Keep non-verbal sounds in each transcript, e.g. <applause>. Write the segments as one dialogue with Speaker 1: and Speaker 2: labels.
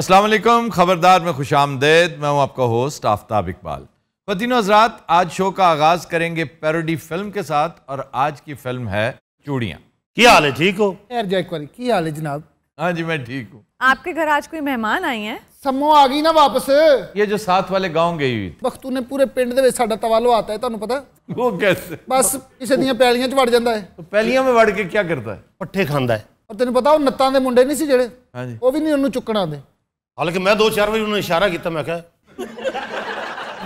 Speaker 1: असलम ख़बरदार में खुश आमदेद मैं हूँ आपका होस्ट आफ्ताब इकबाल फतिन हजरात आज शो का आगाज़ करेंगे पैरोडी फिल्म के साथ और आज की फिल्म है चूड़ियाँ क्या हाल है ठीक हो की हाल है जनाब हाँ जी मैं ठीक हूँ
Speaker 2: आपके घर आज कोई मेहमान आई है समो आ गई ना वापस ये
Speaker 1: जो साथ वाले गांव गई हुई
Speaker 2: बख्तू ने पूरे पिंड ਦੇ ਵਿੱਚ ਸਾਡਾ ਤਵਾਲੋ ਆਤਾ ਹੈ ਤੁਹਾਨੂੰ ਪਤਾ वो कैसे बस ਕਿਸੇ ਦੀਆਂ पैलियां 'ਚ ਵੜ ਜਾਂਦਾ ਹੈ तो
Speaker 3: पैलियां में वड़ के क्या करता है पट्ठे खांदा है
Speaker 2: और ਤੈਨੂੰ पता ਉਹ ਨੱਤਾਂ ਦੇ ਮੁੰਡੇ ਨਹੀਂ ਸੀ ਜਿਹੜੇ हाँ जी वो भी नहीं ਉਹਨੂੰ ਚੁੱਕਣਾ ਆਉਂਦੇ हालांकि मैं दो चार बजे उन्होंने इशारा किया मैं क्या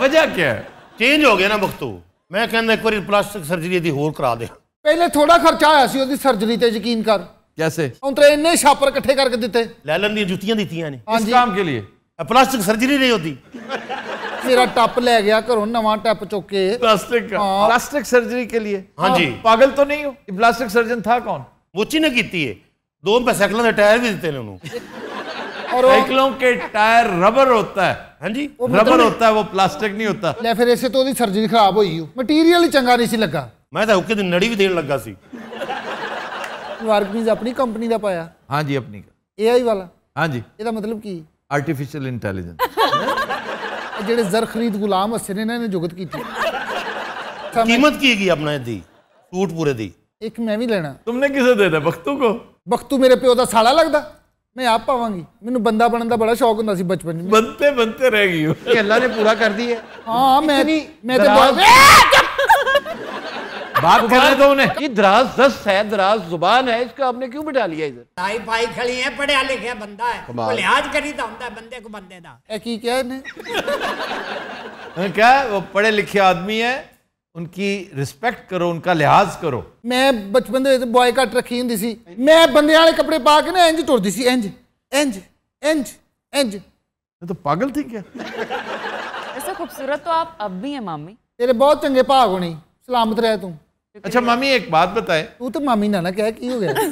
Speaker 3: वजह क्या है चेंज हो गया ना ਮਖਤੂ मैं कहना एक बार प्लास्टिक सर्जरी यदि होर करा दे
Speaker 2: पहले थोड़ा खर्चा आया सर्जरी ਉਹਦੀ ਸਰਜਰੀ ਤੇ ਯਕੀਨ इन्ने छापर कट्ठे करके दिते लैलन ਇਕੱਠੇ ਕਰਕੇ ਦਿੱਤੇ ਲੈਲਨ ਦੀਆਂ ਜੁੱਤੀਆਂ ਦਿੱਤੀਆਂ प्लास्टिक सर्जरी नहीं होती मेरा टप ले गया करो नवा टप चुके प्लास्टिक हाँ। प्लास्टिक सर्जरी के लिए हाँ जी पागल तो नहीं हो प्लास्टिक सर्जन था कौन मोची ने की है दो बैसाइकिलों के टायर भी दिते ने और साइकिलों के टायर रबर होता है हाँ जी रबर होता है वो प्लास्टिक नहीं होता ले फिर इसे तो सर्जरी खराब ਹੋਈ ਮਟੀਰੀਅਲ ਹੀ ਚੰਗਾ ਨਹੀਂ ਸੀ ਲੱਗਾ ਮੈਂ ਤਾਂ ਹੁੱਕੇ ਦੀ ਨੜੀ ਵੀ ਦੇਣ ਲੱਗਾ ਸੀ ਵਾਰਕਨੀਜ਼ ਆਪਣੀ ਕੰਪਨੀ ਦਾ ਪਾਇਆ ਹਾਂ ਜੀ ਆਪਣੀ ਏਆਈ ਵਾਲਾ ਹਾਂ ਜੀ ਇਹਦਾ ਮਤਲਬ ਕੀ
Speaker 1: ਆਰਟੀਫੀਸ਼ੀਅਲ ਇੰਟੈਲੀਜੈਂਸ
Speaker 2: ਜਿਹੜੇ ਜ਼ਰ ਖਰੀਦ ਗੁਲਾਮ ਹਸਨ ਇਹਨਾਂ ਨੇ ਜੁਗਤ ਕੀਤੀ कीमत
Speaker 1: की गई अपने
Speaker 3: दी
Speaker 2: सूट पूरे दी एक मैं भी लेना तुमने किसे दे दिया बख्तू को बख्तू मेरे प्यो का साला लगता मैं आप पावगी मैं बंदा बनने का बड़ा शौक ਹੁੰਦਾ बचपन बनते बनते रह गई ਰਹਿ ਗਈ ਇਹ ਅੱਲਾ ਨੇ ਪੂਰਾ ਕਰ ਦੀ ਹੈ ਹਾਂ
Speaker 1: बात कर रहे थे दराज दस है दराज जुबान है इसका आपने क्यों बिठा लिया इधर
Speaker 2: भाई भाई खड़ी है पढ़िया लिखा बंदा है तो लिहाज करी तो होता है बंदे को बंदे का क्या है क्या वो पढ़े लिखे आदमी है उनकी रिस्पेक्ट करो उनका लिहाज करो मैं बचपन ਦੇ ਵਿੱਚ ਬੁਆਏ ਕੱਟ ਰੱਖੀ ਹੁੰਦੀ ਸੀ ਮੈਂ ਬੰਦਿਆਂ ਵਾਲੇ ਕੱਪੜੇ ਪਾ ਕੇ ਨਾ ਇੰਜ ਤੁਰਦੀ इंज इंज ਇੰਜ ਇੰਜ मैं तो पागल थी क्या ऐसा खूबसूरत तो आप अब भी हैं मामी तेरे बहुत चंगे भाग होने सलामत रहे तू अच्छा मामी एक बात बताए तू तो मामी ना ना क्या की हो गया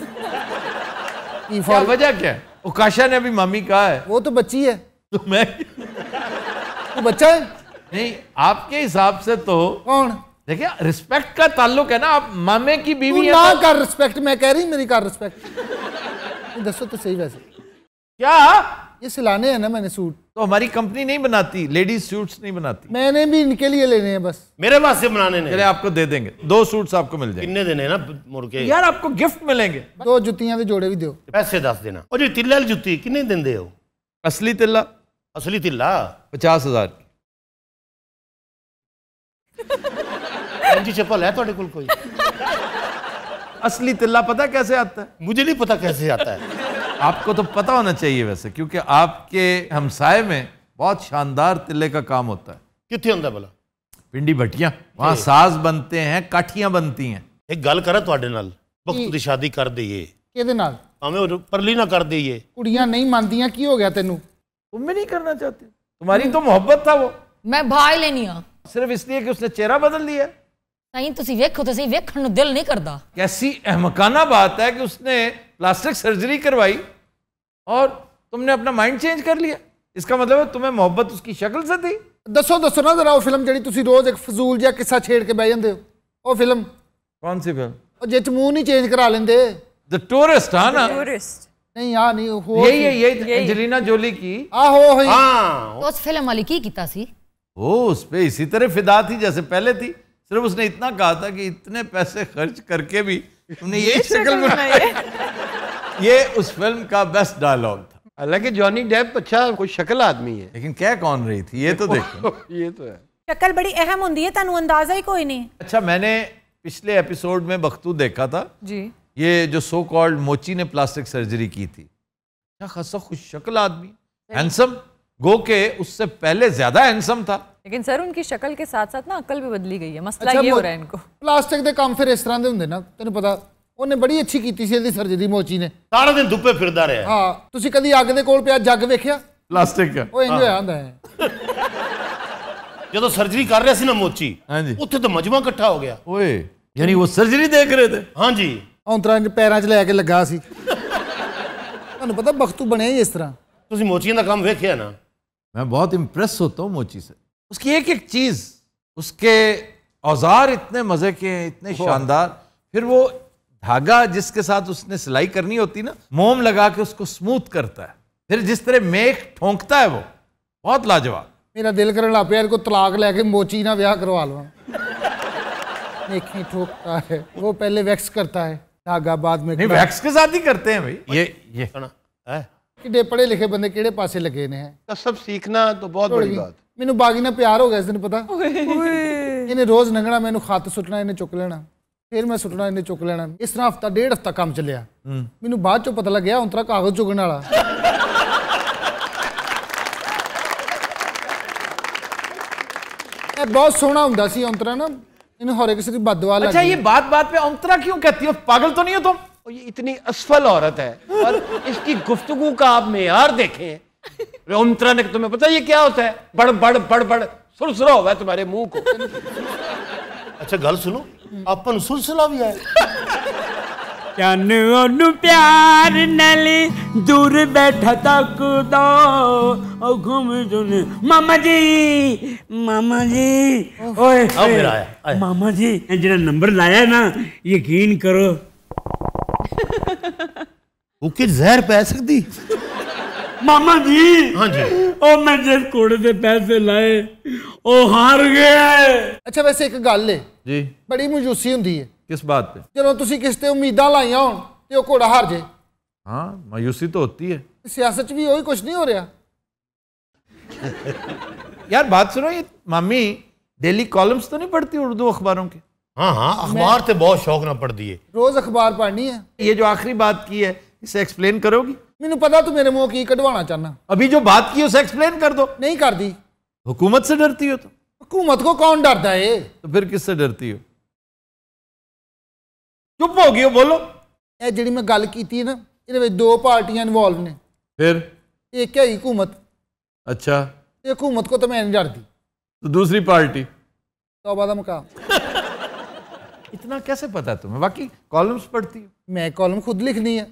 Speaker 2: <laughs> की क्या वजह क्या उकाशा ने अभी मामी कहा है वो तो बच्ची है तो मैं
Speaker 1: तू बच्चा है नहीं आपके हिसाब से तो कौन देखिए रिस्पेक्ट का ताल्लुक है ना आप मामे की बीवी है ना तो- कर
Speaker 2: रिस्पेक्ट मैं कह रही मेरी कर रिस्पेक्ट दसो तो सही वैसे क्या ये सिलाने हैं ना मैंने सूट तो हमारी कंपनी नहीं बनाती लेडीज सूट्स नहीं बनाती मैंने भी इनके लिए लेने हैं बस
Speaker 3: मेरे पास से बनाने नहीं आपको दे देंगे दो सूट्स आपको मिल जाएंगे कितने देने ना मुर्गे यार आपको गिफ्ट मिलेंगे दो जुतियां के जोड़े भी दो पैसे दस देना और जी तिल्ला जुती कितने दिन दे हो असली तिल्ला असली तिल्ला पचास हजार ਹਾਂਜੀ चप्पल है थोड़े ਕੋਲ
Speaker 1: कोई असली तिल्ला पता कैसे आता है मुझे नहीं पता कैसे आता है आपको तो पता होना चाहिए वैसे क्योंकि आपके हमसाय में बहुत शानदार तिल्ले का काम होता है कितने होता भला पिंडी भटिया वहां साज बनते हैं काठियां
Speaker 3: बनती हैं एक गल करे थोड़े नाल वक्त ਦੀ शादी कर ਦਈਏ ਕਿਹਦੇ नाल हमें ਪਰਲੀ ਨਾ ਕਰ ਦਈਏ
Speaker 2: ਕੁੜੀਆਂ ਨਹੀਂ ਮੰਨਦੀਆਂ ਕੀ ਹੋ ਗਿਆ ਤੈਨੂੰ तुम भी नहीं करना चाहते
Speaker 3: तुम्हारी तो
Speaker 2: मोहब्बत था वो मैं भाई लेनी हूँ सिर्फ इसलिए कि उसने चेहरा बदल लिया ਸਾਈਂ ਤੁਸੀਂ ਵੇਖੋ ਤੇ ਸਹੀ ਵੇਖਣ ਨੂੰ ਦਿਲ ਨਹੀਂ ਕਰਦਾ
Speaker 1: कैसी अहमकाना बात है कि उसने प्लास्टिक सर्जरी करवाई
Speaker 2: और तुमने अपना माइंड चेंज कर लिया इसका मतलब है तुम्हें मोहब्बत उसकी शक्ल से थी ਦੱਸੋ ਦੱਸੋ ਨਾ ਜ਼ਰਾ ਉਹ ਫਿਲਮ ਜਿਹੜੀ ਤੁਸੀਂ ਰੋਜ਼ ਇੱਕ ਫਜ਼ੂਲ ਜਿਹਾ ਕਿੱਸਾ ਛੇੜ ਕੇ ਬਹਿ ਜਾਂਦੇ ਹੋ ਉਹ ਫਿਲਮ कौन सी फिल्म ਉਹ ਜੇ ਚ ਮੂੰਹ ਨਹੀਂ ਚੇਂਜ ਕਰਾ ਲੈਂਦੇ
Speaker 1: द टूरिस्ट हाँ ना
Speaker 2: टूरिस्ट ਨਹੀਂ ਆ ਨਹੀਂ ਹੋਰ यही है यही
Speaker 1: एंजेलिना जोली की ਆਹੋ हाँ, ਹੋਈ हाँ
Speaker 2: तो उस फिल्म वाली की किया सी
Speaker 1: वो उस पर इसी तरह फिदा थी जैसे पहले थी सिर्फ उसने इतना कहा था कि इतने पैसे खर्च करके भी तुमने ये शक्ल बनाई <laughs> ये उस फिल्म का बेस्ट डायलॉग था हालांकि जॉनी डेप अच्छा कोई शक्ल आदमी है लेकिन क्या कौन रही थी ये तो <laughs>
Speaker 4: देखो ये तो है शक्ल बड़ी अहम होती है तनु अंदाजा ही कोई नहीं
Speaker 1: अच्छा मैंने पिछले एपिसोड में बख्तू देखा था जी ये जो सो कॉल्ड मोची ने प्लास्टिक सर्जरी की थी खासा खुश शक्ल आदमी हैंडसम गो के उससे पहले ज्यादा
Speaker 2: हैंडसम था ਲੇਕਿਨ ਸਰ ਉਨਕੀ ਸ਼ਕਲ ਕੇ ਸਾਥ ਸਾਥ ਨਾ ਅਕਲ ਵੀ ਬਦਲੀ ਗਈ ਹੈ ਮਸਲਾ ਇਹ ਹੋ ਰਿਹਾ ਹੈ ਇਨਕੋ ਪਲਾਸਟਿਕ ਦੇ ਕੰਮ ਫਿਰ ਇਸ ਤਰ੍ਹਾਂ ਦੇ ਹੁੰਦੇ ਨਾ ਤੈਨੂੰ ਪਤਾ ਉਹਨੇ ਬੜੀ ਅੱਛੀ ਕੀਤੀ ਸੀ ਇਹਦੀ ਸਰਜਰੀ ਮੋਚੀ ਨੇ ਸਾਰਾ ਦਿਨ ਧੁੱਪੇ ਫਿਰਦਾ ਰਿਹਾ ਹਾਂ ਤੁਸੀਂ ਕਦੀ ਅੱਗ ਦੇ ਕੋਲ ਪਿਆ ਜੱਗ ਵੇਖਿਆ ਪਲਾਸਟਿਕ ਉਹ ਇੰਜ ਹੋਇਆ ਹੁੰਦਾ ਹੈ
Speaker 3: ਜਦੋਂ ਸਰਜਰੀ ਕਰ ਰਿਹਾ ਸੀ ਨਾ ਮੋਚੀ ਹਾਂਜੀ ਉੱਥੇ ਤਾਂ ਮਜਮਾ ਇਕੱਠਾ ਹੋ ਗਿਆ
Speaker 2: ਓਏ ਯਾਨੀ ਉਹ ਸਰਜਰੀ ਦੇਖ ਰਹੇ ਤੇ ਹਾਂਜੀ ਔਂਤਰਾਂ ਦੇ ਪੈਰਾਂ 'ਚ ਲੈ ਕੇ ਲੱਗਾ ਸੀ ਤੁਹਾਨੂੰ ਪਤਾ ਬਖਤੂ ਬਣਿਆ ਹੀ ਇਸ ਤਰ੍ਹਾਂ ਤੁਸੀਂ ਮੋਚੀਆਂ ਦਾ ਕੰਮ ਵੇਖਿਆ ਨਾ ਮੈਂ ਬਹੁਤ ਇੰਪ੍ਰੈਸ ਹੋਤਾ ਹਾਂ
Speaker 1: ਮੋਚੀ ਸੇ उसकी एक एक चीज़ उसके औजार इतने मज़े के हैं इतने शानदार फिर वो धागा जिसके साथ उसने सिलाई करनी होती ना मोम लगा के
Speaker 2: उसको स्मूथ करता है फिर जिस तरह मेघ ठोंकता है वो बहुत लाजवाब मेरा दिल कर लग तलाक लेके मोची ना ब्याह करवा लो ठोकता है वो पहले वैक्स करता है धागा बाद में नहीं वैक्स के साथ ही करते हैं भाई ये ये है ਕਿਹੜੇ ਪੜੇ ਲਿਖੇ ਬੰਦੇ ਕਿਹੜੇ ਪਾਸੇ ਲੱਗੇ ਨੇ ਕਸਬ ਸਿੱਖਣਾ ਤਾਂ ਬਹੁਤ ਬੜੀ ਬਾਤ ਮੈਨੂੰ ਬਾਗੀ ਨਾਲ ਪਿਆਰ ਹੋ ਗਿਆ ਇਸ ਦਿਨ ਪਤਾ ਇਹਨੇ ਰੋਜ਼ ਨੰਗਣਾ ਮੈਨੂੰ ਖੱਤ ਸੁੱਟਣਾ ਇਹਨੇ ਚੁੱਕ ਲੈਣਾ ਫਿਰ ਮੈਂ ਸੁੱਟਣਾ ਇਹਨੇ ਚੁੱਕ ਲੈਣਾ ਇਸ ਤਰ੍ਹਾਂ ਹਫਤਾ ਡੇਢ ਹਫਤਾ ਕੰਮ ਚੱਲਿਆ ਮੈਨੂੰ ਬਾਅਦ ਚੋਂ ਪਤਾ ਲੱਗਿਆ ਹੁਣ ਤਰਾ ਕਾਗਜ਼ ਚੁਗਣ ਵਾਲਾ ਇਹ ਬਹੁਤ ਸੋਹਣਾ ਹੁੰਦਾ ਸੀ ਔਂਤਰਾ ਨਾ ਇਹਨੂੰ ਹਰ ਇੱਕ ਸਿਰ ਬਦਵਾ ਲੱਗ ਅੱਛਾ ਇਹ ਬਾਤ ਬਾਤ पे ਔਂਤਰਾ ਕਿਉਂ ਕਹਤੀ ਹੋ ਪਾਗਲ ਤਾਂ ਨਹੀਂ ਹੋ ਤੁਮ और ये इतनी असफल औरत है
Speaker 5: और
Speaker 3: इसकी गुफ्तगु का आप मेयार देखें रोमतरा ने तुम्हें पता ये क्या होता है बड़ बड़
Speaker 6: बड़ बड़ सुरसरा हुआ है तुम्हारे मुंह को अच्छा गल सुनो अपन सुलसला भी है तन प्यार नल दूर बैठा तक दो ओ घूम जुन मामा जी मामा जी ओए मामा जी जिन्हें नंबर लाया ना यकीन करो ਉਹ ਜ਼ਹਿਰ ਪੈ ਸਕਦੀ ਮਾਮਾ ਜੀ ਹਾਂਜੀ ਉਹ ਮੈਂ ਜਿਸ ਕੋੜੇ ਦੇ ਪੈਸੇ
Speaker 2: ਲਾਏ ਉਹ ਹਾਰ ਗਿਆ ਅੱਛਾ ਵੈਸੇ ਇੱਕ ਗੱਲ ਏ ਜੀ ਬੜੀ ਮਯੂਸੀ ਹੁੰਦੀ ਹੈ ਕਿਸ ਬਾਤ ਤੇ ਜਦੋਂ ਤੁਸੀਂ ਕਿਸ ਤੇ ਉਮੀਦਾਂ ਲਾਈਆਂ ਹੋਣ ਤੇ ਉਹ ਘੋੜਾ ਹਾਰ ਜੇ
Speaker 1: हाँ मायूसी तो होती है
Speaker 2: सियासत भी वही कुछ नहीं हो रहा
Speaker 1: यार बात सुनो ये मम्मी डेली कॉलम्स तो नहीं पढ़ती उर्दू अखबारों के हाँ हाँ अखबार
Speaker 3: से बहुत शौक ना पढ़ दिए
Speaker 2: रोज अखबार पढ़नी है ये जो आखिरी बात की है इसे एक्सप्लेन करोगी मैंने पता तू तो मेरे मुंह की कटवाना चाहना अभी जो बात की उसे एक्सप्लेन कर दो नहीं कर दी हुकूमत से डरती हो तो हुकूमत को कौन डरता है तो फिर किससे डरती हो चुप हो गई हो बोलो ਇਹ जी मैं गल की थी ना ਵਿੱਚ दो पार्टियां इन्वॉल्व ने फिर एक क्या हुकूमत अच्छा ਇਹ ਹਕੂਮਤ ਕੋ ਤਾਂ ਮੈਂ ਨਹੀਂ ਡਰਦੀ
Speaker 1: ਤੇ ਦੂਸਰੀ ਪਾਰਟੀ
Speaker 2: ਤੌਬਾ ਦਾ ਮਕਾਮ इतना कैसे पता तुम्हें बाकी कॉलम्स पढ़ती मैं कॉलम खुद लिखनी है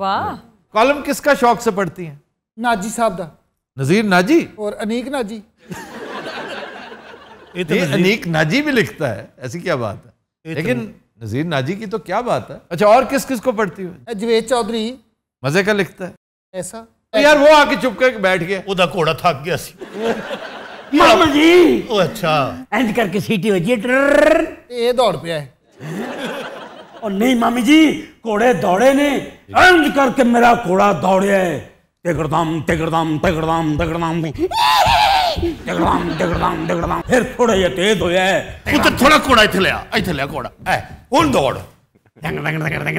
Speaker 2: वाह कॉलम किसका शौक से पढ़ती है नाजी साहब का
Speaker 1: नजीर नाजी
Speaker 2: और अनीक नाजी <laughs>
Speaker 1: तो अनीक नाजी भी लिखता है ऐसी क्या बात है तो लेकिन नजीर नाजी की तो क्या बात है अच्छा और किस किस को पढ़ती हुई जवेद चौधरी मजे का
Speaker 2: लिखता है ऐसा तो यार
Speaker 6: वो आके चुप करके बैठ गया ओदा घोड़ा थक गया सी <laughs> हाँ। मामा जी ओ अच्छा इंज करके सीटी बजी ये दौड़ पे है और नहीं मामी जी घोड़े दौड़े ने इंज करके मेरा घोड़ा दौड़े है तिगड़दाम तिगड़दाम तिगड़दाम तिगड़दाम तिगड़दाम तिगड़दाम तिगड़दाम फिर थोड़ा ये तेज होया है तू तो थोड़ा घोड़ा इथे लिया इथे लिया घोड़ा ए हुन दौड़ दंग दंग दंग दंग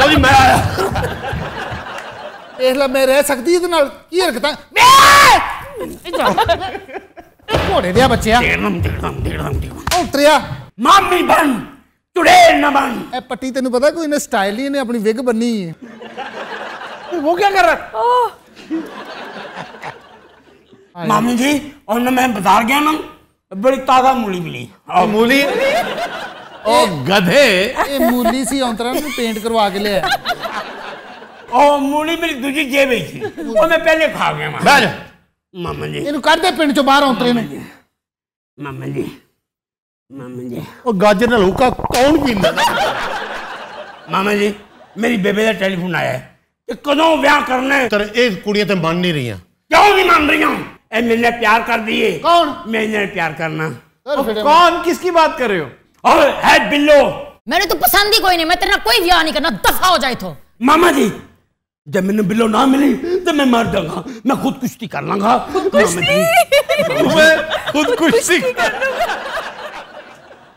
Speaker 2: लव जी मैं आया ਇਹਲਾ ਮੈਂ ਰਹਿ ਸਕਦੀ ਇਹਦੇ ਨਾਲ ਕੀ ਹਰਕਤਾਂ ਘੋੜੇ ਦੇ ਬੱਚਿਆ ਉਤਰਿਆ ਮਾਮੀ ਬਣ ਚੁੜੇਲ ਨਾ ਬਣ ਇਹ ਪੱਟੀ ਤੈਨੂੰ ਪਤਾ ਕੋਈ ਇਹਨੇ ਸਟਾਈਲ
Speaker 6: ਹੀ ਇਹਨੇ ਆਪਣੀ ਵਿਗ ਬੰਨੀ ਹੈ ਉਹ ਕੀ ਕਰ रहा मामी जी और मैं बाजार गया ना बड़ी ताजा मूली मिली और मूली और गधे ये मूली सी औंतरा पेंट करवा के लिया ਉਹ ਮੂਲੀ ਮੇਰੀ ਦੂਜੀ ਜੇਬ ਵਿੱਚ ਸੀ ਉਹ ਮੈਂ ਪਹਿਲੇ ਖਾ ਗਿਆ ਮਾਮਾ ਬੈਠ ਮਾਮਾ ਜੀ ਇਹਨੂੰ ਕੱਢ ਦੇ ਪਿੰਡ ਚੋਂ ਬਾਹਰ ਉਤਰੇ ਨੇ ਮਾਮਾ ਜੀ ਮਾਮਾ ਜੀ ਉਹ ਗਾਜਰ ਨਾਲ ਹੁੱਕਾ ਕੌਣ ਪੀਂਦਾ ਮਾਮਾ ਜੀ ਮੇਰੀ ਬੇਬੇ ਦਾ ਟੈਲੀਫੋਨ ਆਇਆ ਹੈ ਕਿ ਕਦੋਂ ਵਿਆਹ ਕਰਨਾ ਹੈ ਤਰ ਇਹ ਕੁੜੀਆਂ ਤੇ ਮੰਨ ਨਹੀਂ ਰਹੀਆਂ क्यों नहीं मान रही हूँ मैंने प्यार कर दिए कौन मैंने प्यार करना कौन किसकी बात कर रहे हो और है बिल्लो मैंने तो पसंद ही कोई नहीं मैं तेरा कोई ब्याह नहीं करना दफा हो जाए तो मामा जी जब मैंने बिलो ना मिली तो मैं मर जाऊंगा मैं खुद कुश्ती कर लूंगा खुद कुश्ती <laughs> <laughs>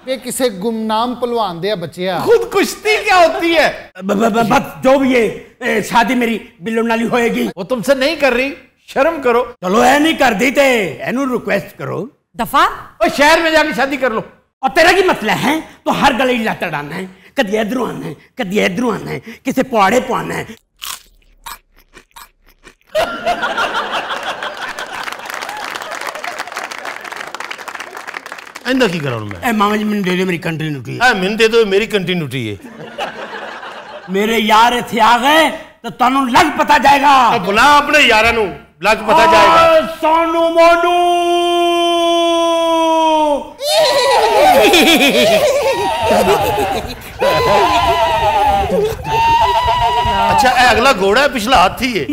Speaker 2: ये किसे गुमनाम पलवान दिया बच्चे
Speaker 6: खुद कुश्ती क्या होती है ब, जो भी है शादी मेरी बिलो नाली होएगी वो तुमसे नहीं कर रही शर्म करो चलो ऐ नहीं कर देते एनू रिक्वेस्ट करो दफा और शहर में जाके शादी कर लो और तेरा की मसला है तो हर गले लाता डालना है कदी इधरों आना है कदी इधरों आना है किसे पहाड़े पाना है आइंदा की करा मैं ए मामा जी मैंने दे दे मेरी कंटिन्यूटी है मैंने दे दो मेरी कंटिन्यूटी है मेरे यार आ गए तो तनु लग पता जाएगा बुला अपने यारा नु लग पता जाएगा सोनू मोनू
Speaker 5: Ha <laughs> <laughs> ha <laughs> हाँ।
Speaker 6: अच्छा ए, अगला घोड़ा है पिछला हाथी है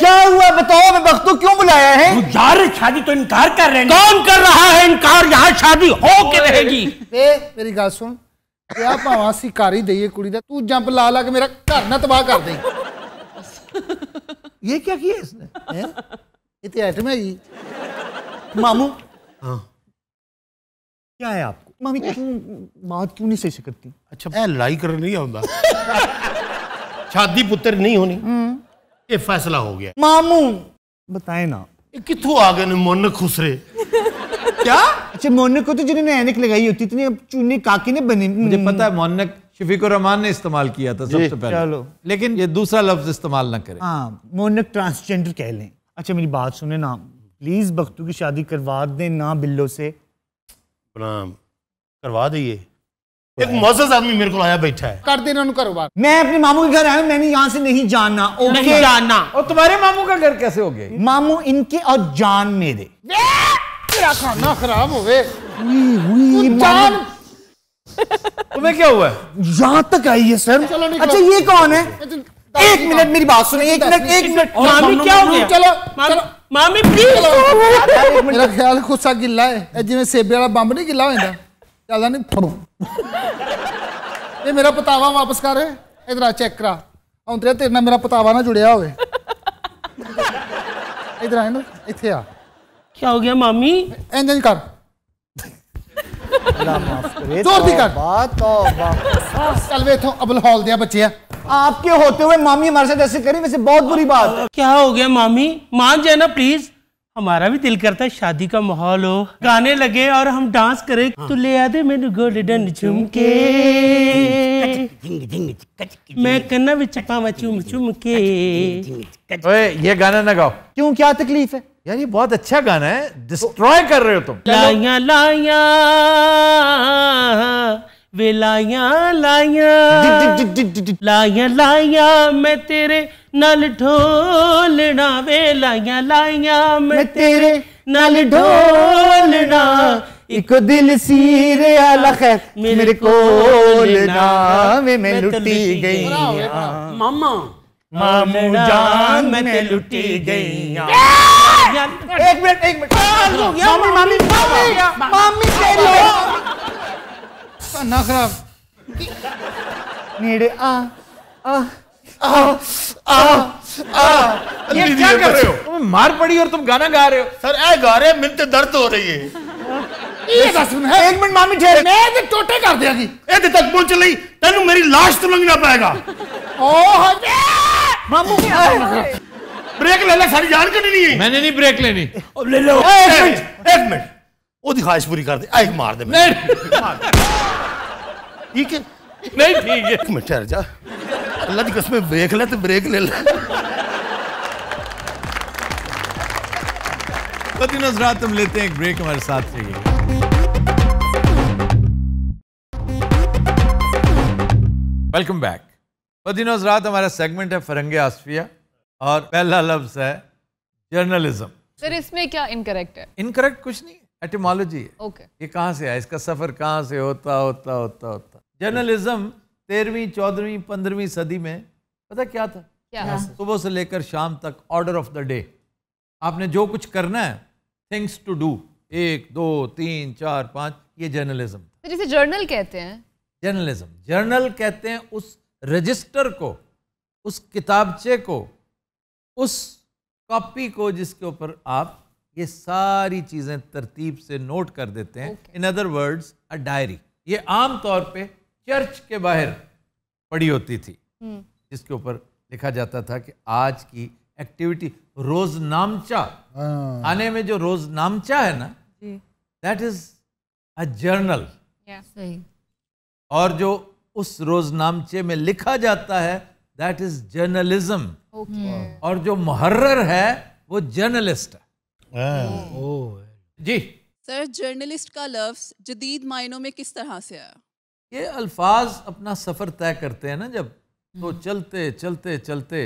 Speaker 6: क्या हुआ बताओ मैं बख्तो क्यों बुलाया है यार शादी तो इनकार कर रहे हैं कौन कर रहा है इनकार यहाँ शादी हो के रहेगी
Speaker 2: मेरी गल सुन हाँ
Speaker 3: क्या है आप ਮਾਮੀ ਕਿਉਂ ਮਾਂ ਕਿਉਂ ਨਹੀਂ ਸਹੀ करती अच्छा ਇਹ ਲੜਾਈ कर नहीं आंदा शादी पुत्र नहीं होनी हम्म। ये फैसला हो गया मामू बताए ना कितों आ गए ने मन खुसरे
Speaker 6: क्या अच्छा मोनक को तो जिन्होंने ऐनक लगाई होती इतनी अब चूने काकी ने बनी हम्म। मुझे पता है
Speaker 1: मोनक शफीकुर रहमान ने इस्तेमाल किया था सबसे पहले चलो लेकिन ये दूसरा लफ्ज इस्तेमाल ना करें
Speaker 6: हाँ
Speaker 3: मोनक ट्रांसजेंडर कह लें अच्छा मेरी बात सुने ना प्लीज बख्तू की शादी करवा दें ना बिल्लो से प्रणाम करवा दिए तो एक मोजस आदमी
Speaker 6: मेरे को आया बैठा है
Speaker 2: कर देना करो बात मैं अपने मामू
Speaker 6: के घर आया हूँ मैंने यहाँ से नहीं जाना
Speaker 2: ओके नहीं जाना
Speaker 6: और तुम्हारे मामू का घर कैसे हो गए मामू इनके और जान मेरे तेरा खाना खराब हो गए तुम्हें क्या हुआ यहाँ तक आई है सर
Speaker 2: अच्छा ये कौन है
Speaker 5: एक
Speaker 2: मिनट मेरी बात सुनिए एक मिनट एक मिनट मामी क्या हो गया चलो चलो मामी प्लीज <laughs> मेरा ख्याल खुसा गिल्ला है जिम्मे सेबे वाला बंब नहीं गिल्ला होता ज्यादा नहीं फड़ो मेरा पतावा वापस कर इधर चेक करा आऊं तेरे तेरे मेरा पतावा ना जुड़िया हो इधर आए ना इतने आ क्या हो गया मामी एंजन कर जोर आपके होते हुए मामी हमारे साथ ऐसे करी वैसे बहुत बुरी
Speaker 6: बात क्या हो गया मामी मान जाए ना प्लीज़ हमारा भी दिल करता है शादी का माहौल हो गाने लगे और हम डांस करें हाँ। तो ले आ दे मैंने गोल्डन झुमके मैं कन्ना भी चपावा चुम चुम के ओए ये गाना ना गाओ क्यों क्या तकलीफ है यार ये बहुत अच्छा गाना है डिस्ट्रॉय कर रहे हो तुम लाया लाया वे लाया लाया लाया लाया मैं तेरे नल ढोलना वे लाइया लाइया मैं तेरे नल ढोलना एक दिल सीरे आला खैर मेरे कोलना वे मैं लुटी तो गई मामा मामू जान मैं तो लुटी गई एक मिनट एक मिनट मामी
Speaker 2: मामी मामी ना खराब
Speaker 6: नीड़े आ आ ये क्या कर रहे हो तुम्हें मार पड़ी और तुम गाना गा रहे हो सर ऐ गा रहे मिनट दर्द हो रही है ਇਹ ਦੱਸ ਮੈਨੂੰ ਇੱਕ ਮਿੰਟ ਮਾਮੀ ਠਹਿਰ ਮੈਂ ਤੇ ਟੋਟੇ ਕਰ ਦਿਆਂਗੀ ਇਹਦੇ ਤੱਕ ਪਹੁੰਚ ਲਈ ਤੈਨੂੰ ਮੇਰੀ ਲਾਸ਼ ਤੋਂ ਲੰਘਣਾ ਪਏਗਾ ਓ ਹਜੇ ਮਾਮੂ ब्रेक ले ले सारी जान क्यों नहीं है
Speaker 1: मैंने नहीं ब्रेक लेनी
Speaker 6: अब ले लो एक मिनट एक मिनट
Speaker 3: वो ख्वाहिश पूरी कर दे एक मार दे
Speaker 6: नहीं ठीक है नहीं
Speaker 3: ठीक है एक मिनट ठहर जा अल्लाह की कसम ब्रेक ले तो ब्रेक ले
Speaker 1: तो रात हम लेते हैं एक ब्रेक हमारे साथ रहिए वेलकम बैक मदीन हजरात हमारा सेगमेंट है फरंग आसफिया और पहला लफ्ज है जर्नलिज्म
Speaker 5: सर इसमें क्या इनकरेक्ट है
Speaker 4: इनकरेक्ट कुछ नहीं
Speaker 1: एटमोलॉजी है ओके okay. ये कहाँ से आया इसका सफर कहाँ से होता होता होता होता जर्नलिज्म तेरहवीं चौदहवीं पंद्रहवीं सदी में पता क्या था क्या हाँ। सुबह से लेकर शाम तक ऑर्डर ऑफ द डे आपने जो कुछ करना है थिंग्स टू डू एक दो तीन चार पाँच ये जर्नलिज्म
Speaker 6: तो जर्नल कहते हैं
Speaker 1: जर्नलिज्म जर्नल कहते हैं उस रजिस्टर को उस किताबचे को उस कॉपी को जिसके ऊपर आप ये सारी चीज़ें तरतीब से नोट कर देते हैं in other words a diary ये आम तौर पे चर्च के बाहर पड़ी होती थी हम्म। जिसके ऊपर लिखा जाता था कि आज की एक्टिविटी रोज नामचा आने हाँ। में जो रोज नामचा है ना दैट इज अ जर्नल और जो उस रोज नामचे में लिखा जाता है दैट इज जर्नलिज्म और जो मुहर्र है वो जर्नलिस्ट है हाँ। oh. जी
Speaker 2: सर जर्नलिस्ट का लफ्ज जदीद मायनों में किस तरह से आया ये अल्फाज
Speaker 1: अपना सफ़र तय करते हैं ना जब तो हम्म। चलते चलते चलते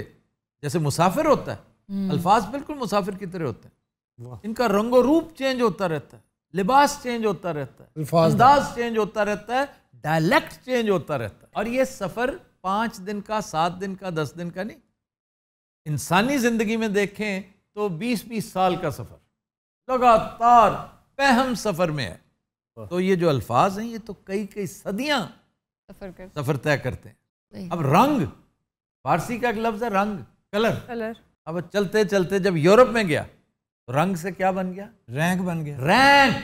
Speaker 1: जैसे मुसाफिर होता है हम्म। अल्फाज बिल्कुल मुसाफिर की तरह होते हैं इनका रंगो रूप चेंज होता रहता है लिबास चेंज होता रहता है अंदाज चेंज होता रहता है डायलेक्ट चेंज होता रहता है और ये सफ़र पाँच दिन का सात दिन का दस दिन का नहीं इंसानी ज़िंदगी में देखें तो बीस बीस साल का सफ़र लगातार पहम सफ़र में है हाँ। तो ये जो अल्फाज हैं ये तो कई कई सदियाँ
Speaker 4: सफर
Speaker 1: तय करते हैं अब रंग फारसी का एक लफ्ज़ है रंग कलर कलर अब चलते चलते जब यूरोप में गया तो रंग से क्या बन गया रैंक बन गया रैंक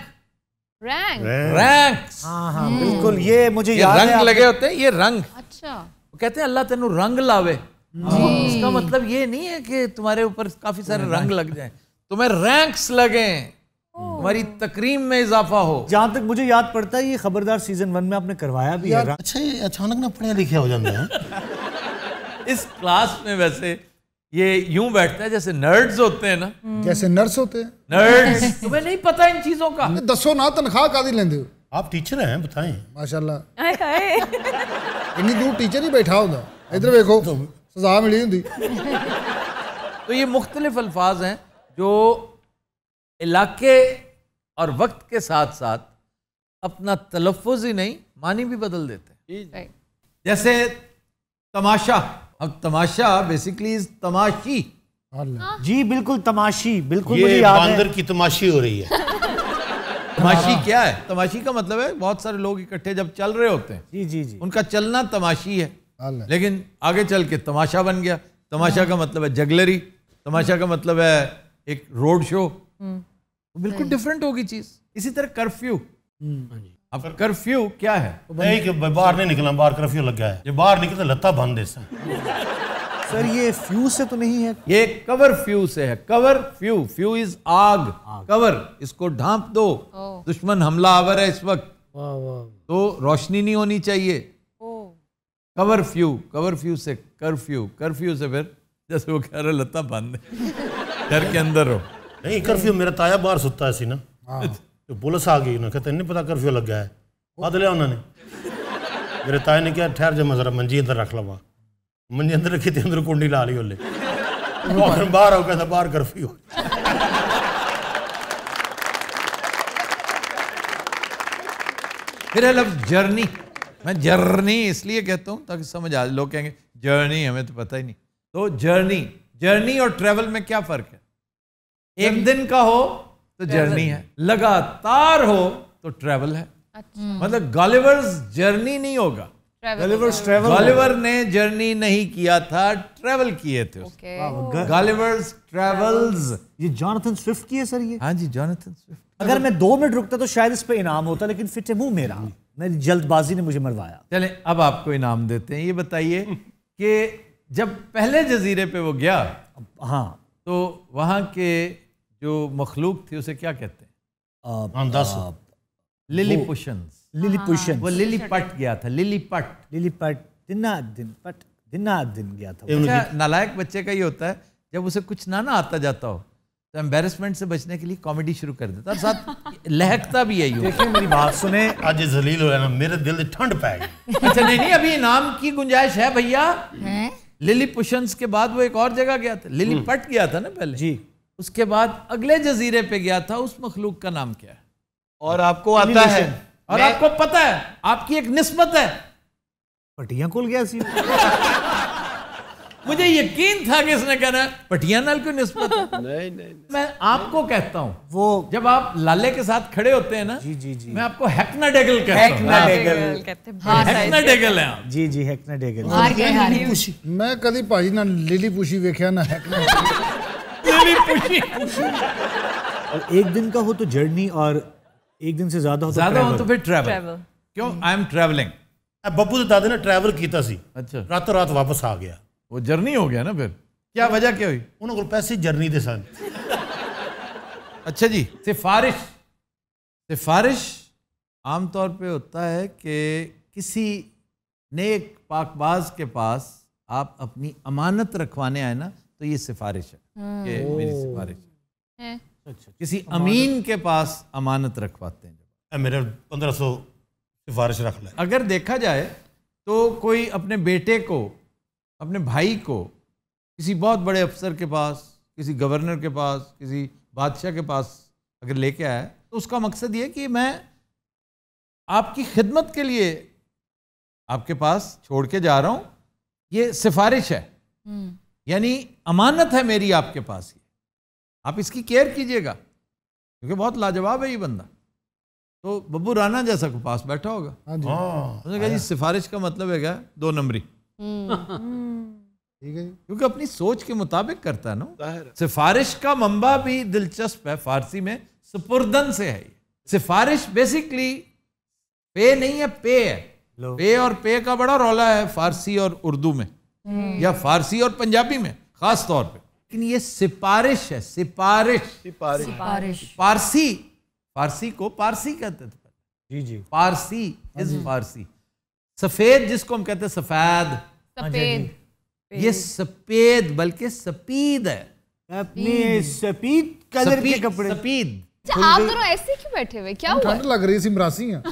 Speaker 5: रैंक रैंक हाँ हाँ हम्म। बिल्कुल ये मुझे ये याद रंग है लगे होते हैं
Speaker 1: ये रंग अच्छा वो कहते हैं अल्लाह तेन रंग लावे हाँ, इसका मतलब ये नहीं है कि तुम्हारे ऊपर काफी सारे रंग लग जाए तुम्हें रैंक्स लगे મારી તક્રીમ મે ઇzaફા હો જહા તક મુજે યાદ પડતા હૈ યે ખબરદાર સીઝન 1 મે અપને કરવાયા ભી હૈ અચ્છા યે
Speaker 2: અચાનક ના
Speaker 3: ફડે લખિયા હો જંદા
Speaker 2: હૈ
Speaker 1: ઇસ ક્લાસ મે વૈસે યે
Speaker 2: यूं બેઠતા હૈ જૈસે નર્ડ્સ હોતે હે ના જૈસે નર્સ હોતે હે નર્સ વનેઈ પતા હે ઇ ચીજો કા દસો ના તનખા ક્યા લેતે હો આપ ટીચર હે બતાએ માશાલ્લા આય કાય ઇની દો ટીચર હી બેઠા હોગા ઇધર વેખો સજા મિલી હોndi તો યે મુખતલફ અલ્ફાઝ હૈ જો इलाके और
Speaker 1: वक्त के साथ साथ अपना तलफ़ ही नहीं मानी भी बदल देते हैं जैसे तमाशा अब तमाशा बेसिकली इज तमाशी हाँ। जी बिल्कुल तमाशी बिल्कुल ये बांदर की तमाशी हो रही है <laughs> तमाशी क्या है तमाशी का मतलब है बहुत सारे लोग इकट्ठे जब चल रहे होते हैं जी जी जी उनका चलना तमाशी है लेकिन आगे चल के तमाशा बन गया तमाशा का मतलब है जगलरी तमाशा का मतलब है एक रोड शो हम्म। बिल्कुल डिफरेंट होगी चीज इसी तरह कर्फ्यू हम्म। हाँ अब कर्फ्यू क्या है बाहर नहीं निकलना बाहर कर्फ्यू लग गया है ये बाहर निकलते लता बंद दे सर ये फ्यू से तो नहीं है ये कवर फ्यू से है कवर फ्यू फ्यू इज आग, कवर इसको ढांप दो दुश्मन हमला आवर है इस वक्त तो रोशनी नहीं होनी चाहिए कवर फ्यू कवर फ्यू से कर्फ्यू कर्फ्यू से फिर जैसे वो कह रहे लता बांध
Speaker 5: <laughs>
Speaker 1: घर के अंदर रहो नहीं कर्फ्यू मेरा ताया बाहर सुता है ना हाँ।
Speaker 3: तो पुलिस आ गई कहा कहते नहीं पता कर्फ्यू लग गया है बद लिया उन्होंने मेरे ताया ने कहा ठहर जा मैं जरा मंजी अंदर रख लवा मंजी अंदर रखी थी अंदर कुंडी ला ली ओले
Speaker 5: बाहर
Speaker 3: आओ कहता बाहर कर्फ्यू
Speaker 1: फिर है जर्नी मैं जर्नी इसलिए कहता हूँ ताकि समझ आ लोग कहेंगे जर्नी हमें तो पता ही नहीं तो जर्नी जर्नी और ट्रेवल में क्या फ़र्क है एक दिन का हो तो जर्नी है लगातार हो तो ट्रेवल है अच्छा। hmm. मतलब गालिवर्स जर्नी नहीं होगा
Speaker 5: गालिवर्स ट्रेवल
Speaker 1: ने जर्नी नहीं किया था ट्रेवल किए थे okay. Travels oh. ये जॉनथन स्विफ्ट की है सर ये हाँ जी जॉनथन स्विफ्ट अगर मैं दो मिनट रुकता तो शायद इस पे इनाम होता लेकिन फिर मुंह मेरा मेरी जल्दबाजी ने मुझे मरवाया चले अब आपको इनाम देते हैं ये बताइए कि जब पहले जजीरे पे वो गया हाँ तो वहाँ के जो मखलूक थी उसे क्या कहते
Speaker 3: हैं
Speaker 1: लिली पुशन लिली पुशन वो लिली पट हाँ, हाँ, गया था लिली पट लिली पट दिना दिन पट दिना दिन गया था अच्छा, नालायक बच्चे का ही होता है जब उसे कुछ ना ना आता जाता हो तो एम्बेरसमेंट से बचने के लिए कॉमेडी शुरू कर देता और साथ <laughs> लहकता भी है देखिए मेरी बात सुने आज जलील हो ना मेरे दिल ठंड पाए
Speaker 5: अच्छा नहीं नहीं
Speaker 1: अभी इनाम की गुंजाइश है भैया लिली पुशंस के बाद वो एक और जगह गया था लिली पट हम्म। गया था ना पहले जी उसके बाद अगले जजीरे पे गया था उस मखलूक का नाम क्या है और आपको आता है और आपको पता है आपकी एक नस्बत है पटिया खुल गया सी मुझे यकीन था कि इसने कहना पटिया नाल क्यों नस्बत नहीं, नहीं नहीं मैं आपको कहता हूं वो जब आप लाले के साथ खड़े होते हैं ना जी जी जी मैं आपको हेक्ना डेगल कहता हूँ डेगल हाँ, है जी जी हेक्ना
Speaker 3: डेगल
Speaker 2: मैं कभी भाजी ना लिली पुशी वेख्या ना
Speaker 5: हेक्ना
Speaker 6: और
Speaker 3: एक दिन का हो तो जर्नी और एक दिन से ज्यादा हो तो ज्यादा हो तो फिर ट्रैवल क्यों आई एम ट्रैवलिंग बब्बू तो दादा ने ट्रैवल किया ਸੀ ਅੱਛਾ ਰਾਤੋਂ ਰਾਤ ਵਾਪਸ ਆ ਗਿਆ ਉਹ ਜਰਨੀ ਹੋ ਗਿਆ ਨਾ ਫਿਰ क्या ਵਜ੍ਹਾ ਕੀ ਹੋਈ
Speaker 1: ਉਹਨਾਂ ਕੋਲ ਪੈਸੇ ਜਰਨੀ अच्छा जी सिफारिश सिफारिश आमतौर पे होता है कि किसी नेक पाकबाज के पास आप अपनी अमानत रखवाने आए ना तो ये सिफारिश है ये मेरी सिफारिश
Speaker 5: है अच्छा, अच्छा। किसी अमीन
Speaker 1: के पास अमानत रखवाते हैं मेरे पंद्रह सौ सिफारिश रख लें अगर देखा जाए तो कोई अपने बेटे को अपने भाई को किसी बहुत बड़े अफसर के पास किसी गवर्नर के पास किसी बादशाह के पास अगर लेके आया तो उसका मकसद ये कि मैं आपकी खिदमत के लिए आपके पास छोड़ के जा रहा हूँ ये सिफारिश है
Speaker 5: हम्म।
Speaker 1: यानी अमानत है मेरी आपके पास ये आप इसकी केयर कीजिएगा क्योंकि बहुत लाजवाब है ये बंदा तो बब्बू राना जैसा को पास बैठा होगा हाँ हाँ। उसने कहा जी सिफारिश का मतलब है क्या दो नंबरी हम्म। ठीक है क्योंकि अपनी सोच के मुताबिक करता है ना सिफारिश का मंबा भी दिलचस्प है फारसी में सुपुर्दन से है सिफारिश बेसिकली पे नहीं है पे है पे और पे का बड़ा रौला है फारसी और उर्दू में या फारसी और पंजाबी में खास तौर पे लेकिन ये सिफारिश है सिफारिश सिफारिश सिफारिश पारसी फारसी को पारसी कहते थे जी जी पारसी हाँ इज फारसी सफेद जिसको हम कहते हैं सफेद सफेद हाँ हाँ ये सफेद बल्कि सपीद है
Speaker 2: अपने सपीद कलर के कपड़े सपीद अच्छा, आप दोनों
Speaker 6: ऐसे क्यों बैठे हुए क्या हुआ लग
Speaker 2: रही है सिमरासी हैं <laughs>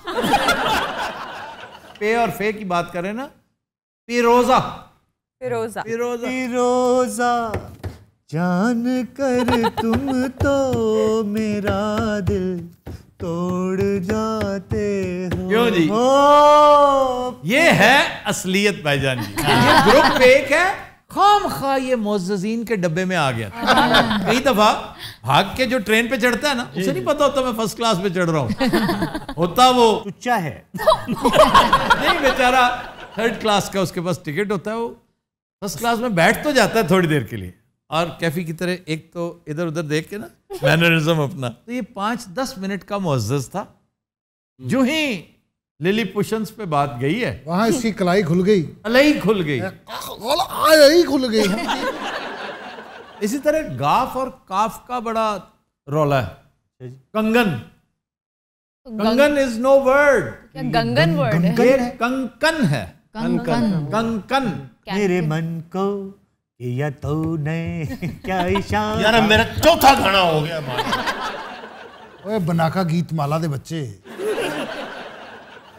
Speaker 2: पे और फे की बात करें ना
Speaker 1: पिरोजा
Speaker 6: फिरोजा फिरोजा फिरोजा जान कर तुम तो मेरा दिल तोड़ जाते हो क्यों जी हो, ये है
Speaker 1: असलियत भाईजान जी <laughs>
Speaker 5: हाँ। ये ग्रुप
Speaker 1: फेक है खाम खा ये मोजीन के डब्बे में आ गया था हाँ। कई दफा भाग के जो ट्रेन पे चढ़ता है ना उसे नहीं पता होता मैं फर्स्ट क्लास पे चढ़ रहा हूँ <laughs> होता वो उच्चा है <laughs> नहीं बेचारा थर्ड क्लास का उसके पास टिकट होता है वो फर्स्ट क्लास में बैठ तो जाता है थोड़ी देर के लिए और कैफी की तरह एक तो इधर उधर देख के ना मैनरिज्म <laughs> अपना तो ये पाँच दस मिनट का मुआजज था जो ही लिली पुशंस पे बात गई है वहां इसकी कलाई खुल गई कलाई खुल गई आई खुल गई <laughs> इसी तरह गाफ और काफ का बड़ा रोला
Speaker 5: है कंगन kangan is
Speaker 6: no word kangan word कंकन है कंकन कंकन मेरे मन को या तो नहीं
Speaker 5: क्या इशारा यार मेरा चौथा गाना हो गया
Speaker 2: ओए बनाका गीत
Speaker 6: माला दे बच्चे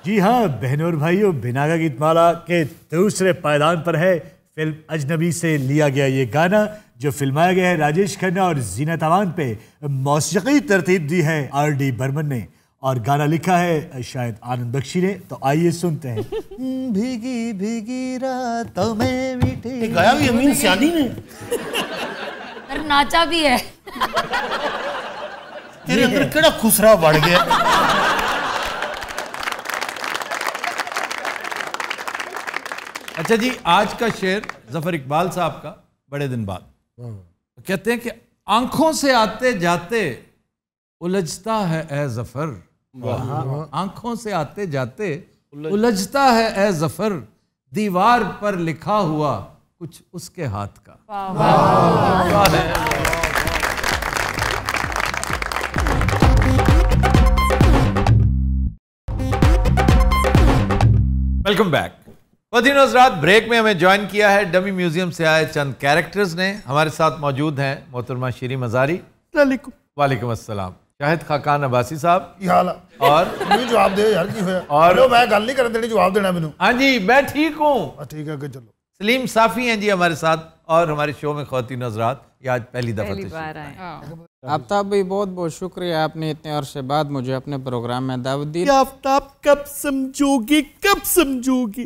Speaker 6: जी हाँ बहनों और भाइयों बिनागा गीतमाला के दूसरे पायदान पर है फिल्म अजनबी से लिया गया ये गाना जो फिल्माया गया है राजेश खन्ना और जीना तवान पे मौसीकी तरतीब दी है आर डी बर्मन ने और गाना लिखा है शायद आनंद बख्शी ने तो आइए सुनते हैं <laughs>
Speaker 3: भीगी भीगी रात में मीठी गाया भी अमीन सियानी ने
Speaker 1: पर नाचा भी है
Speaker 3: तेरे अंदर केड़ा खुसरा बढ़ गया
Speaker 1: अच्छा जी आज का शेर जफर इकबाल साहब का बड़े दिन बाद हाँ। कहते हैं कि आंखों से आते जाते उलझता है ए जफर हाँ, हाँ। आंखों से आते जाते उलझता है ए जफर दीवार पर लिखा हुआ कुछ उसके हाथ का वेलकम बैक पदीन रात ब्रेक में हमें ज्वाइन किया है डमी म्यूजियम से आए चंद कैरेक्टर्स ने हमारे साथ मौजूद हैं मोहतरमा शीरी मजारी वालेकुम असलम शाहिद खाकान ਅਬਾਸੀ साहब ਕੀ ਹਾਲ ਆ ਔਰ
Speaker 2: ਮੈਨੂੰ ਜਵਾਬ ਦਿਓ ਯਾਰ ਕੀ ਹੋਇਆ
Speaker 1: ਔਰ ਲੋ ਮੈਂ ਗੱਲ ਨਹੀਂ ਕਰਨ ਦੇਣੀ ਜਵਾਬ ਦੇਣਾ हाँ जी मैं ठीक हूँ
Speaker 2: ठीक है कि चलो
Speaker 1: सलीम साफी हैं जी हमारे साथ और हमारे शो में खौती नजरात
Speaker 4: ये आज पहली दफ़ा पहली बार
Speaker 6: आए हाँ।
Speaker 4: आफ्ताब भाई बहुत बहुत शुक्रिया आपने इतने अरसे बाद मुझे अपने प्रोग्राम में दावत दी
Speaker 6: आफ्ताब कब समझोगे कब समझोगे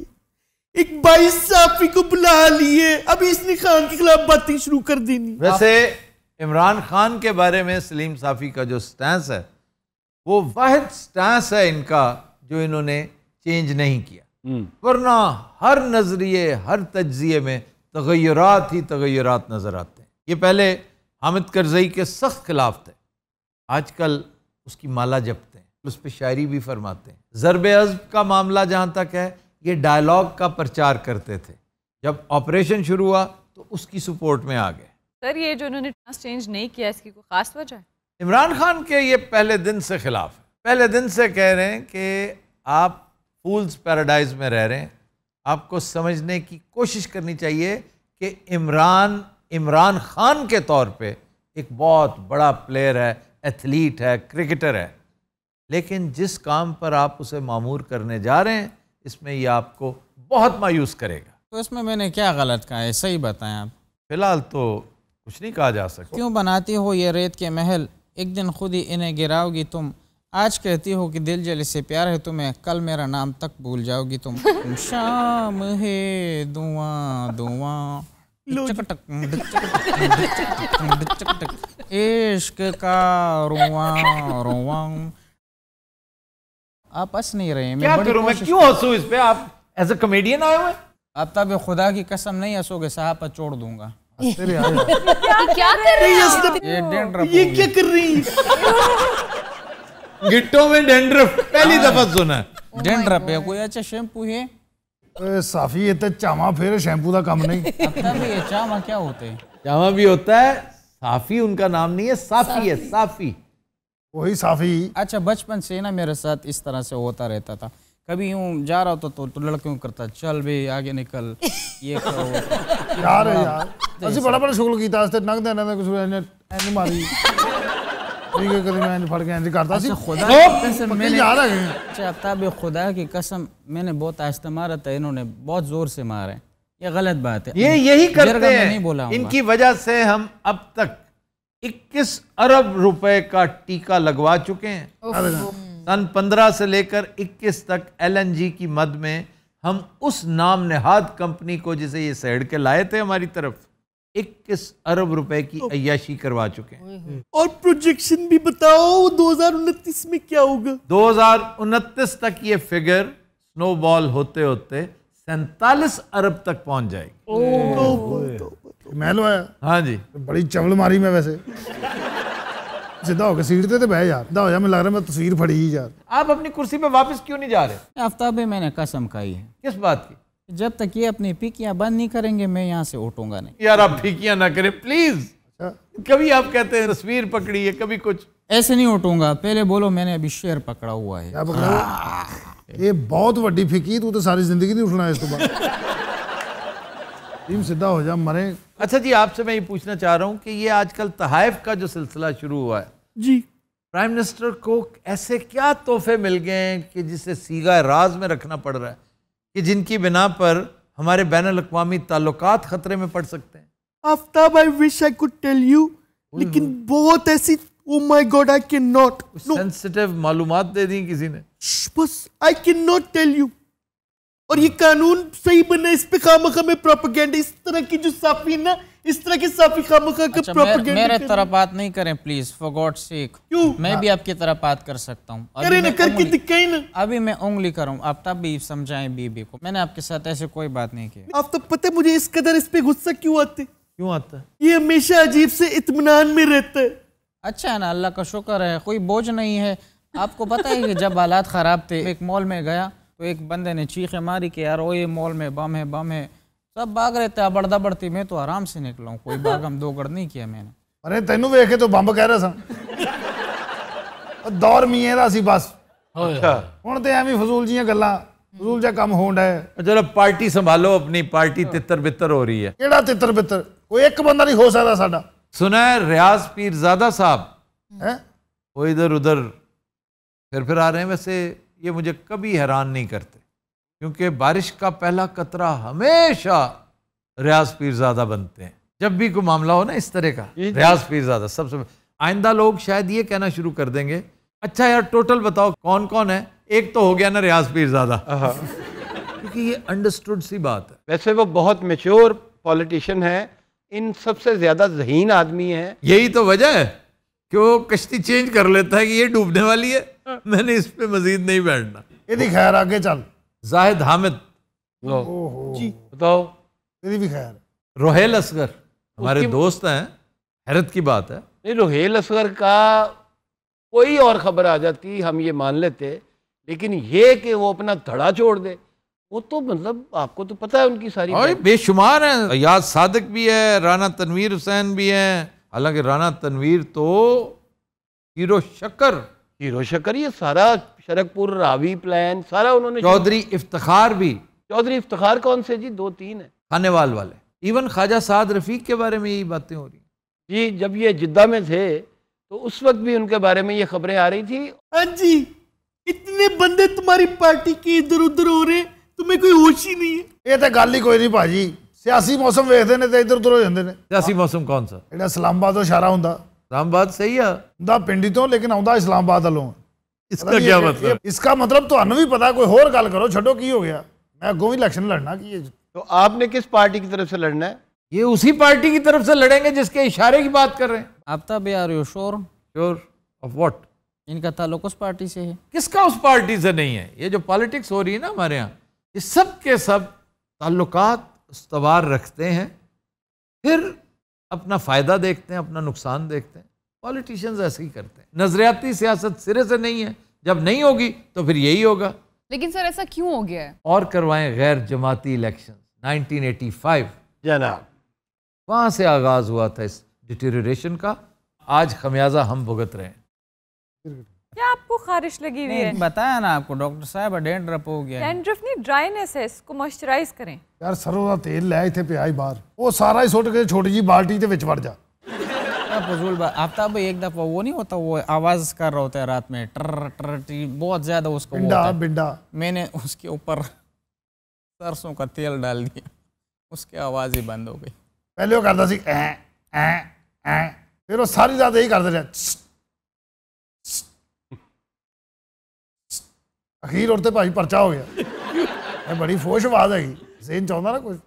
Speaker 6: एक बाईस साफी को बुला लिए अभी इसने खान के खिलाफ बातें शुरू कर देनी वैसे
Speaker 1: इमरान खान के बारे में सलीम साफ़ी का जो स्टैंस है वो वाद स्टैंस है इनका जो इन्होंने चेंज नहीं किया हम्म। वरना हर नज़रिए हर तज्जिए में तगैरत ही तगैरत नज़र आते हैं ये पहले हामिद करजई के सख्त खिलाफ थे आजकल उसकी माला जपते हैं उस पर शायरी भी फरमाते हैं ज़रब अज़ब का मामला जहाँ तक है ये डायलॉग का प्रचार करते थे जब ऑपरेशन शुरू हुआ तो उसकी सपोर्ट में आ गए
Speaker 5: सर ये जो उन्होंने चेंज नहीं किया इसकी कोई ख़ास वजह है
Speaker 1: इमरान खान के ये पहले दिन से खिलाफ है पहले दिन से कह रहे हैं कि आप फूल्स पैराडाइज में रह रहे हैं आपको समझने की कोशिश करनी चाहिए कि इमरान इमरान खान के तौर पे एक बहुत बड़ा प्लेयर है एथलीट है क्रिकेटर है लेकिन जिस काम पर आप उसे मामूर करने जा रहे हैं इसमें ये आपको बहुत
Speaker 4: मायूस करेगा तो इसमें मैंने क्या गलत कहा है सही बताएं आप फिलहाल तो कुछ नहीं कहा जा सकता क्यों बनाती हो ये रेत के महल एक दिन खुद ही इन्हें गिराओगी तुम आज कहती हो कि दिल जले से प्यार है तुम्हें कल मेरा नाम तक भूल जाओगी तुम शाम है दुआ दुआ इश्क का रुआ रुआ आप हंस नहीं रहे मैं क्या करूं मैं क्यों हंसू इस पे आप एज अ कॉमेडियन आए हुए आप तब खुदा की कसम नहीं हंसोगे साहब पर छोड़ दूंगा गिट्टों
Speaker 1: में डेंड्रफ पहली
Speaker 2: हाँ। दफा
Speaker 4: सुना
Speaker 1: डेंड्रफ है oh
Speaker 2: कोई अच्छा शैम्पू है साफी ये तो चामा फिर शैम्पू का काम नहीं <laughs>
Speaker 4: अच्छा भी है चामा क्या होते हैं
Speaker 1: चामा भी होता है साफी उनका नाम नहीं है साफी है साफी वही साफी
Speaker 4: अच्छा बचपन से ना मेरे साथ इस तरह से होता रहता था कभी यूं जा रहा होता तो, तो लड़कियों करता चल भी आगे निकल ये करो <laughs> यार यार ਅਸੀਂ ਬੜਾ ਬੜਾ
Speaker 2: ਸ਼ੁਕਰ ਕੀਤਾ ਅਸਤੇ ਨੰਗਦੇ ਇਹਨਾਂ ਦਾ ਕੁਝ ਇਹਨੇ ਇਹਨੇ ਮਾਰੀ ਠੀਕ ਹੈ ਕਦੀ ਮੈਂ फट गया इंतजार करता सी खुदा कसम मैंने याद आ
Speaker 4: गया चाहता ਬੇ ਖੁਦਾ ਕੀ ਕਸਮ मैंने ਬਹੁਤ आहिस्ता मारा था ਨੇ ਬਹੁਤ ਜ਼ੋਰ ਸੇ ਮਾਰੇ ये गलत बात है ये यही करते हैं इनकी
Speaker 1: वजह से हम अब तक 21 अरब रुपए का टीका लगवा चुके हैं सन 15 से लेकर 21 तक एलएनजी की मद में हम उस नाम नेहाद कंपनी को जिसे ये सहड़ के लाए थे हमारी तरफ इक्कीस अरब रुपए की अयाशी करवा चुके
Speaker 6: हैं हम्म। और प्रोजेक्शन भी बताओ दो हजार उनतीस में क्या होगा
Speaker 1: दो हजार उनतीस तक ये फिगर स्नोबॉल होते होते
Speaker 2: सैतालीस
Speaker 1: अरब तक पहुंच जाएगी ओ, तो, तो, ओ, तो, तो, तो, तो, महल आया हाँ जी बड़ी चवल मारी मैं
Speaker 2: वैसे सीधा होकर सीट देते तो बह यार सीधा हो जा मैं लग रहा मैं तस्वीर फड़ी ही यार
Speaker 4: आप अपनी कुर्सी पे वापस क्यों नहीं जा रहे आफ्ताब मैंने कसम खाई है किस बात की जब तक ये अपनी फीकियाँ बंद नहीं करेंगे मैं यहाँ से उठूंगा नहीं यार आप फीकियाँ ना करें प्लीज अच्छा। कभी आप कहते हैं तस्वीर पकड़ी है कभी कुछ ऐसे नहीं उठूंगा पहले बोलो मैंने अभी शेर पकड़ा हुआ है हाँ। ये बहुत वड्डी फिकी तू तो सारी जिंदगी नहीं उठना इस
Speaker 2: टीम सीधा हो जाए मरे अच्छा जी आपसे मैं ये पूछना चाह रहा हूँ कि
Speaker 1: ये आजकल तहाइफ का जो सिलसिला शुरू हुआ है जी प्राइम मिनिस्टर को ऐसे क्या तोहफे मिल गए हैं कि जिसे सीगा राज में रखना पड़ रहा है कि जिनकी बिना पर हमारे बैन अवी ताल्लुक ख़तरे में पड़ सकते हैं
Speaker 6: Aftab I wish I could tell you लेकिन बहुत ऐसी oh my god i cannot sensitive मालूमात दे दी किसी ने बस I can not tell you और ये कानून सही बना इस पे खामखा में प्रोपोगेंडा इस तरह की जो साफी ना इस तरह की साफी खामखा का अच्छा, मेरे, मेरे तरफ
Speaker 4: बात नहीं करें प्लीज फॉर गॉड सेक क्यों मैं भी आपकी तरफ बात कर सकता हूं हूँ अभी, कर अभी मैं उंगली करूं आप तब भी समझाएं बीबी को मैंने आपके साथ ऐसे कोई बात नहीं की
Speaker 6: आप तो पता मुझे इस कदर इस पे गुस्सा क्यों आते
Speaker 4: क्यों आता
Speaker 6: ये हमेशा अजीब से इतमान में रहते है
Speaker 4: अच्छा है ना अल्लाह का शुक्र है कोई बोझ नहीं है आपको पता है कि जब हालात खराब थे एक मॉल में गया तो एक बंदे ने चीखे मारी कि यार ओए मॉल में बम है बम है सब भाग रहे थे अबड़ बढ़ती मैं तो आराम से निकला हूँ कोई बागम <laughs> दो गड़ नहीं किया मैंने अरे तेन वेखे तो बंब कह रहा सौर <laughs> दौर ਮੀਆਂ सी
Speaker 2: बस
Speaker 5: हूँ तो
Speaker 2: एवं फजूल जी गल ਗੱਲਾਂ ਫਜ਼ੂਲ ਜਿਹਾ
Speaker 1: सुना है रियाज पीरजादा साहब वो इधर उधर फिर फिर आ रहे हैं वैसे ये मुझे कभी हैरान नहीं करते क्योंकि बारिश का पहला कतरा हमेशा रियाज पीरजादा बनते हैं जब भी कोई मामला हो ना इस तरह का रियाज पीरजादा सबसे आइंदा लोग शायद ये कहना शुरू कर देंगे अच्छा यार टोटल बताओ कौन कौन है एक तो हो गया ना रियाज पीरजादा क्योंकि ये अंडरस्टूड सी बात है वैसे वो बहुत मेच्योर पॉलिटिशियन है इन सबसे ज्यादा जहीन आदमी है यही तो वजह है कि वो कश्ती चेंज कर लेता है कि ये डूबने वाली है मैंने इस पर मजीद नहीं बैठना यदि खैर आगे चल जाहिद हामिद जी बताओ यदि भी खैर रोहेल असगर हमारे दोस्त हैं हैरत की बात है नहीं रोहेल असगर का कोई और खबर आ जाती हम ये मान लेते लेकिन ये कि वो अपना धड़ा छोड़ दे वो तो मतलब आपको तो
Speaker 3: पता है उनकी सारी
Speaker 1: बेशुमार हैं याद सादक भी है राना तनवीर हुसैन भी हैं हालांकि राना तनवीर तो हीरो शक्कर हीरो शक्कर ये सारा शरकपुर रावी प्लान सारा उन्होंने चौधरी इफ्तार भी चौधरी इफ्तार कौन से जी दो तीन है खानेवाल वाले इवन ख्वाजा साद रफीक के बारे में यही बातें हो रही
Speaker 6: जी जब ये जिद्दा में थे तो उस वक्त भी उनके बारे में ये खबरें आ रही थी हाँ जी इतने बंदे तुम्हारी पार्टी के इधर उधर हो रहे तुम्हें कोई होश ही नहीं है ये
Speaker 2: तो गाली ही कोई नहीं भाजी सियासी मौसम वेखते हैं तो इधर उधर हो जाते हैं सियासी मौसम कौन सा जो इस्लामाबाद इशारा होंगे इस्लामाबाद सही है हाँ पिंडी तो लेकिन आता इस्लामाबाद वालों इसका क्या मतलब इसका मतलब तो अनु भी पता कोई होर गल करो छो की हो गया मैं अगों भी इलेक्शन लड़ना की है
Speaker 4: तो आपने किस पार्टी की तरफ से लड़ना है ये उसी पार्टी की तरफ से लड़ेंगे जिसके इशारे की बात कर रहे हैं आप तब are you sure sure of what इनका ताल्लुक उस पार्टी से है
Speaker 1: किसका उस पार्टी से नहीं है ये जो पॉलिटिक्स हो रही है ना हमारे यहाँ ये सब के सब ताल्लुकात उसवार रखते हैं फिर अपना फ़ायदा देखते हैं अपना नुकसान देखते हैं पॉलिटिशियंस ऐसे ही करते हैं नजरियाती सियासत सिरे से नहीं है जब नहीं होगी तो फिर यही होगा
Speaker 4: लेकिन सर ऐसा क्यों हो गया है
Speaker 1: और करवाएं गैर जमाती इलेक्शन नाइनटीन एटी फाइव जनाब वहाँ से आगाज़ हुआ था इस डिटेरेशन का आज खमियाजा हम भुगत रहे हैं
Speaker 5: आपको खारिश लगी
Speaker 2: हुई है बताया ना आपको डॉक्टर साहब डेंड्रफ हो गया डेंड्रफ नहीं ड्राइनेस है इसको मॉइस्चराइज करें यार सरों का तेल ले आए थे ਹੀ ਬਾਹਰ ਉਹ ਸਾਰਾ ਹੀ ਸੁੱਟ ਕੇ ਛੋਟੀ ਜੀ ਬਾਲਟੀ ਦੇ ਵਿੱਚ ਵੜ ਜਾ
Speaker 4: फजूल आफ्ताब एक दफ़ा वो नहीं होता वो आवाज़ कर रहा होता है रात में टर टर टी बहुत ज़्यादा उसको बिंडा बिंडा मैंने उसके ऊपर सरसों का तेल डाल दिया उसकी आवाज़ ही बंद हो गई पहले वो करता सी ए ऐ
Speaker 2: ऐ फिर वो सारी रात यही करते रहे अखीर ਉਰਤੇ ਭਾਈ परचा हो गया ਇਹ ਬੜੀ ਫੋਸ਼ ਆਵਾਜ਼ ਹੈਗੀ ਜ਼ੇਨ
Speaker 4: ਚਾਹੁੰਦਾ ਨਾ ਕੁਝ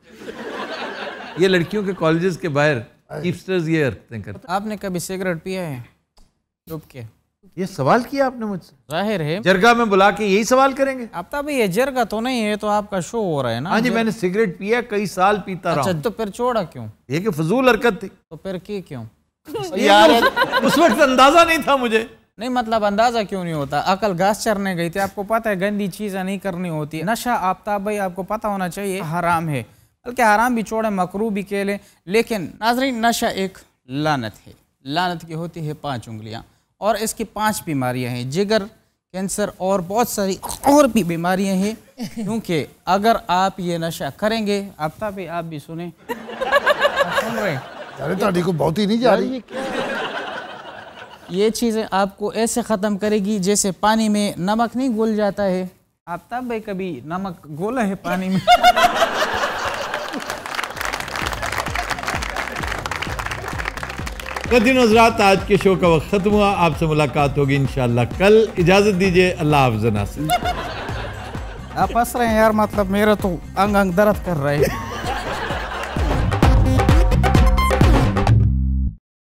Speaker 1: ये लड़कियों के कॉलेजेस के बाहर कीपस्टर्स ये हरकतें
Speaker 4: करते आपने कभी सिगरेट पिया है डूब के ये सवाल किया आपने मुझसे जाहिर है जरगा में बुला के यही सवाल करेंगे आप तो अभी ये जरगा तो नहीं है तो आपका शो हो रहा है ना हाँ जी मैंने सिगरेट पिया कई साल पीता अच्छा, रहा तो फिर छोड़ा क्यों ये फजूल हरकत थी तो फिर की क्यों
Speaker 5: <laughs> यार
Speaker 4: उस वक्त अंदाजा नहीं था मुझे नहीं मतलब अंदाज़ा क्यों नहीं होता अकल घास चरने गई थी आपको पता है गंदी चीज़ें नहीं करनी होती नशा आपता भाई आपको पता होना चाहिए हराम है बल्कि हराम भी छोड़े मकरू भी लें लेकिन नाजरीन नशा एक लानत है लानत की होती है पाँच उंगलियाँ और इसकी पाँच बीमारियाँ हैं जिगर कैंसर और बहुत सारी और भी बीमारियाँ हैं क्योंकि अगर आप ये नशा करेंगे आफ्ताब भाई आप भी सुने <laughs> सुन रहे तो को बहुत ही नहीं जा रही है ये चीज़ें आपको ऐसे ख़त्म करेगी जैसे पानी में नमक नहीं घुल जाता है आप तब भाई कभी नमक गोला है पानी में <laughs>
Speaker 1: कदिन हजरात आज के शो का वक्त ख़त्म हुआ आपसे मुलाकात होगी इंशाल्लाह कल इजाज़त दीजिए
Speaker 4: अल्लाह हाफ आप हंस रहे हैं यार मतलब मेरा तो अंग अंग दर्द कर रहे हैं